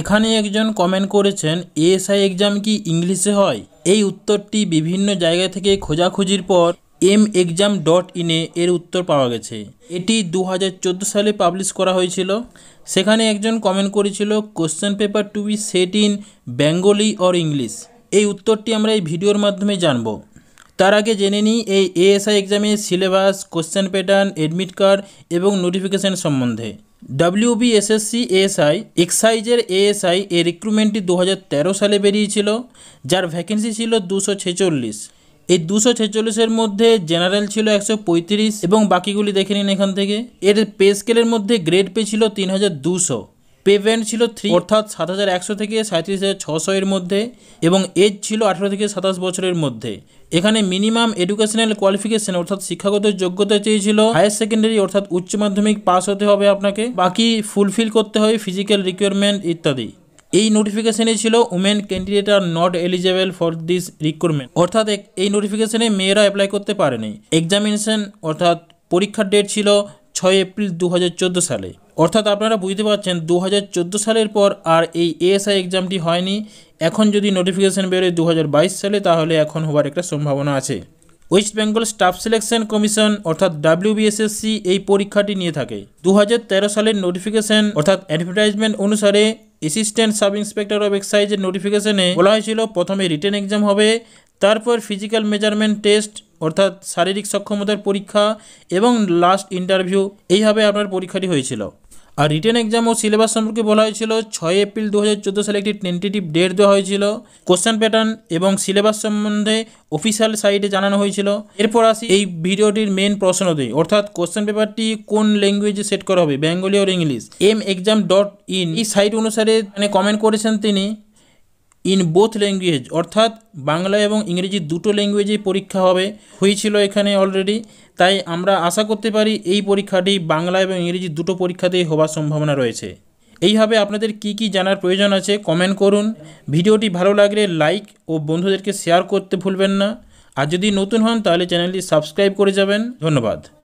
এখানে একজন কমেন্ট করেছেন এএসআই এক্সাম কি ইংলিশে হয় এই উত্তরটি বিভিন্ন জায়গা থেকে খোঁজাখুঁজির পর এম এক্সাম ডট ইনে এর উত্তর পাওয়া গেছে এটি দু সালে পাবলিশ করা হয়েছিল সেখানে একজন কমেন্ট করেছিল question paper to be set in Bengali or English এই উত্তরটি আমরা এই ভিডিওর মাধ্যমে জানবো তার আগে জেনে নিই এই এএসআই এক্সামের syllabus question pattern admit card এবং নোটিফিকেশন সম্বন্ধে ডাব্লিউ বি এসএসসি এএসআই এক্সাইজের এএসআই এর রিক্রুটমেন্টটি দু সালে বেরিয়েছিল যার ভ্যাকেন্সি ছিল দুশো ছেচল্লিশ এই দুশো ছেচল্লিশের মধ্যে জেনারেল ছিল একশো পঁয়ত্রিশ এবং বাকিগুলি দেখে নিন এখান থেকে এর পে স্কেলের মধ্যে গ্রেড পে ছিল তিন হাজার দুশো পেভেন্ট ছিল থ্রি অর্থাৎ সাত হাজার একশো থেকে সাঁত্রিশ হাজার ছশো এর মধ্যে এবং এজ ছিল আঠেরো থেকে সাতাশ বছরের মধ্যে এখানে মিনিমাম এডুকেশনাল কোয়ালিফিকেশন অর্থাৎ শিক্ষাগত যোগ্যতা চেয়েছিল হায়ার সেকেন্ডারি অর্থাৎ উচ্চ মাধ্যমিক পাস হতে হবে আপনাকে বাকি ফুলফিল করতে হয় ফিজিক্যাল রিকোয়ারমেন্ট ইত্যাদি এই নোটিফিকেশনে ছিল women candidate are not eligible for this recruitment অর্থাৎ এই নোটিফিকেশনে মেয়েরা অ্যাপ্লাই করতে পারেনি এক্সামিনেশন অর্থাৎ পরীক্ষার ডেট ছিল ছয় এপ্রিল দু সালে অর্থাৎ আপনারা বুঝতে পারছেন দু সালের পর আর এই এএসআই এক্সামটি হয়নি এখন যদি নোটিফিকেশান বেরোয় দু সালে তাহলে এখন হওয়ার একটা সম্ভাবনা আছে West Bengal staff selection commission অর্থাৎ ডাব্লিউবিএসএসসি এই পরীক্ষাটি নিয়ে থাকে দু সালের নোটিফিকেশন অর্থাৎ অ্যাডভার্টাইজমেন্ট অনুসারে অ্যাসিস্ট্যান্ট সাব ইন্সপেক্টর অফ এক্সাইজের নোটিফিকেশনে বলা হয়েছিল প্রথমে রিটার্ন এক্সাম হবে তারপর ফিজিক্যাল মেজারমেন্ট টেস্ট অর্থাৎ শারীরিক সক্ষমতার পরীক্ষা এবং লাস্ট ইন্টারভিউ এইভাবে আপনার পরীক্ষাটি হয়েছিল আর রিটেন এক্সাম ও সিলেবাস সম্পর্কে বলা হয়েছিল ছয় এপ্রিল দু হাজার চোদ্দো সালে একটি টেন্টেটিভ ডেট দেওয়া হয়েছিল কোশ্চেন প্যাটার্ন এবং সিলেবাস সম্বন্ধে অফিসিয়াল সাইটে জানানো হয়েছিল এরপর আসি এই ভিডিওটির মেন প্রশ্নতে অর্থাৎ কোশ্চেন পেপারটি কোন ল্যাঙ্গুয়েজে সেট করা হবে Bengali or English M exam dot in এই সাইট অনুসারে মানে কমেন্ট করেছেন তিনি ইন বোথ ল্যাঙ্গুয়েজ অর্থাৎ বাংলা এবং ইংরেজি দুটো ল্যাঙ্গুয়েজেই পরীক্ষা হবে হয়েছিল এখানে অলরেডি তাই আমরা আশা করতে পারি এই পরীক্ষাটি বাংলা এবং ইংরেজি দুটো পরীক্ষাতেই হওয়ার সম্ভাবনা রয়েছে এইভাবে আপনাদের কি কি জানার প্রয়োজন আছে কমেন্ট করুন ভিডিওটি ভালো লাগলে লাইক ও বন্ধুদেরকে শেয়ার করতে ভুলবেন না আর যদি নতুন হন তাহলে চ্যানেলটি সাবস্ক্রাইব করে যাবেন ধন্যবাদ